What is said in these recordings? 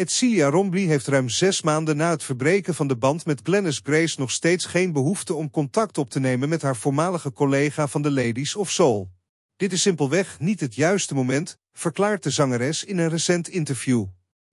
Etcilia Rombly heeft ruim zes maanden na het verbreken van de band met Glennis Grace nog steeds geen behoefte om contact op te nemen met haar voormalige collega van de Ladies of Soul. Dit is simpelweg niet het juiste moment, verklaart de zangeres in een recent interview.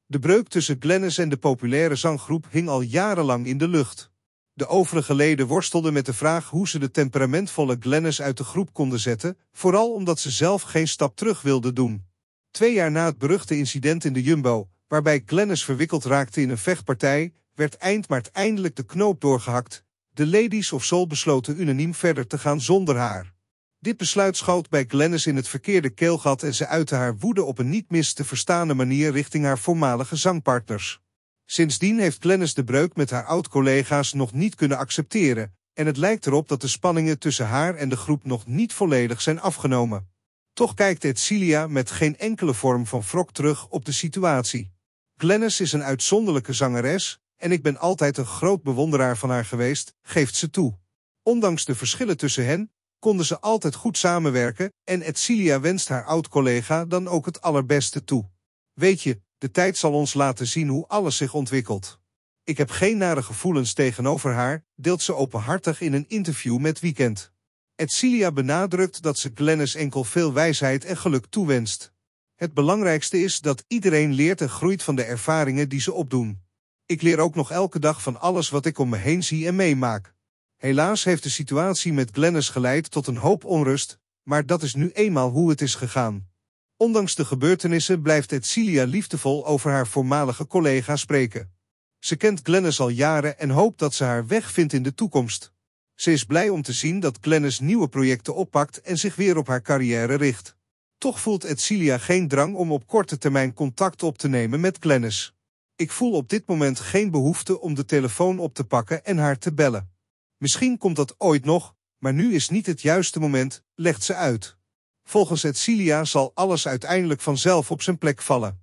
De breuk tussen Glennis en de populaire zanggroep hing al jarenlang in de lucht. De overige leden worstelden met de vraag hoe ze de temperamentvolle Glennis uit de groep konden zetten, vooral omdat ze zelf geen stap terug wilden doen. Twee jaar na het beruchte incident in de Jumbo, waarbij Glennis verwikkeld raakte in een vechtpartij, werd eind maart eindelijk de knoop doorgehakt. De Ladies of Soul besloten unaniem verder te gaan zonder haar. Dit besluit schoot bij Glennis in het verkeerde keelgat en ze uitte haar woede op een niet mis te verstaande manier richting haar voormalige zangpartners. Sindsdien heeft Glennis de breuk met haar oud-collega's nog niet kunnen accepteren en het lijkt erop dat de spanningen tussen haar en de groep nog niet volledig zijn afgenomen. Toch kijkt Edcilia met geen enkele vorm van wrok terug op de situatie. Glennis is een uitzonderlijke zangeres en ik ben altijd een groot bewonderaar van haar geweest, geeft ze toe. Ondanks de verschillen tussen hen, konden ze altijd goed samenwerken en Edcilia wenst haar oud-collega dan ook het allerbeste toe. Weet je, de tijd zal ons laten zien hoe alles zich ontwikkelt. Ik heb geen nare gevoelens tegenover haar, deelt ze openhartig in een interview met Weekend. Edcilia benadrukt dat ze Glennis enkel veel wijsheid en geluk toewenst. Het belangrijkste is dat iedereen leert en groeit van de ervaringen die ze opdoen. Ik leer ook nog elke dag van alles wat ik om me heen zie en meemaak. Helaas heeft de situatie met Glennis geleid tot een hoop onrust, maar dat is nu eenmaal hoe het is gegaan. Ondanks de gebeurtenissen blijft Edcilia liefdevol over haar voormalige collega spreken. Ze kent Glennis al jaren en hoopt dat ze haar weg vindt in de toekomst. Ze is blij om te zien dat Glennis nieuwe projecten oppakt en zich weer op haar carrière richt. Toch voelt Edcilia geen drang om op korte termijn contact op te nemen met Glennis. Ik voel op dit moment geen behoefte om de telefoon op te pakken en haar te bellen. Misschien komt dat ooit nog, maar nu is niet het juiste moment, legt ze uit. Volgens Edcilia zal alles uiteindelijk vanzelf op zijn plek vallen.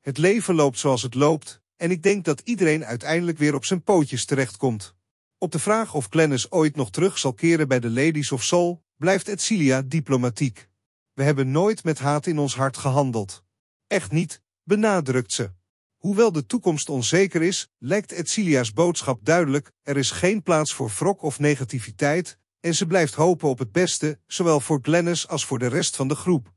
Het leven loopt zoals het loopt, en ik denk dat iedereen uiteindelijk weer op zijn pootjes terechtkomt. Op de vraag of Glennis ooit nog terug zal keren bij de Ladies of Soul, blijft Edcilia diplomatiek. We hebben nooit met haat in ons hart gehandeld. Echt niet, benadrukt ze. Hoewel de toekomst onzeker is, lijkt Etsilia's boodschap duidelijk, er is geen plaats voor wrok of negativiteit, en ze blijft hopen op het beste, zowel voor Glennis als voor de rest van de groep.